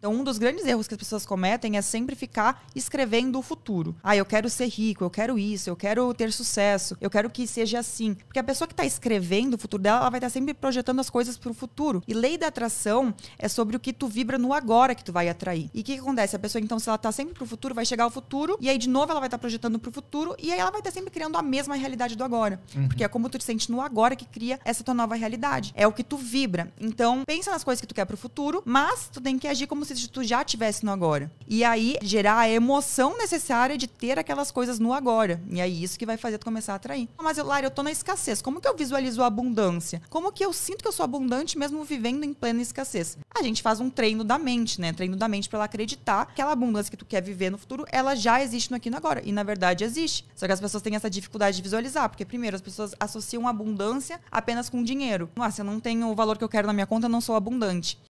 Então, um dos grandes erros que as pessoas cometem é sempre ficar escrevendo o futuro. Ah, eu quero ser rico, eu quero isso, eu quero ter sucesso, eu quero que seja assim. Porque a pessoa que está escrevendo o futuro dela, ela vai estar tá sempre projetando as coisas para o futuro. E lei da atração é sobre o que tu vibra no agora que tu vai atrair. E o que, que, acontece? A pessoa, então, se ela está sempre para o futuro, vai chegar ao futuro, e aí de novo ela vai estar tá projetando para o futuro, e aí ela vai estar tá sempre criando a mesma realidade do agora. Uhum. Porque é como tu te sente no agora que cria essa tua nova realidade. É o que tu vibra. Então, pensa nas coisas que tu quer para o futuro, mas tu tem que agir como se se tu já estivesse no agora. E aí gerar a emoção necessária de ter aquelas coisas no agora. E é isso que vai fazer tu começar a atrair. Ah, mas, eu, Lara, eu tô na escassez. Como que eu visualizo a abundância? Como que eu sinto que eu sou abundante mesmo vivendo em plena escassez? A gente faz um treino da mente, né? Treino da mente para ela acreditar que aquela abundância que tu quer viver no futuro, ela já existe no aqui e no agora. E na verdade existe. Só que as pessoas têm essa dificuldade de visualizar, porque primeiro as pessoas associam abundância apenas com dinheiro. Ah, se eu não tenho o valor que eu quero na minha conta, eu não sou abundante.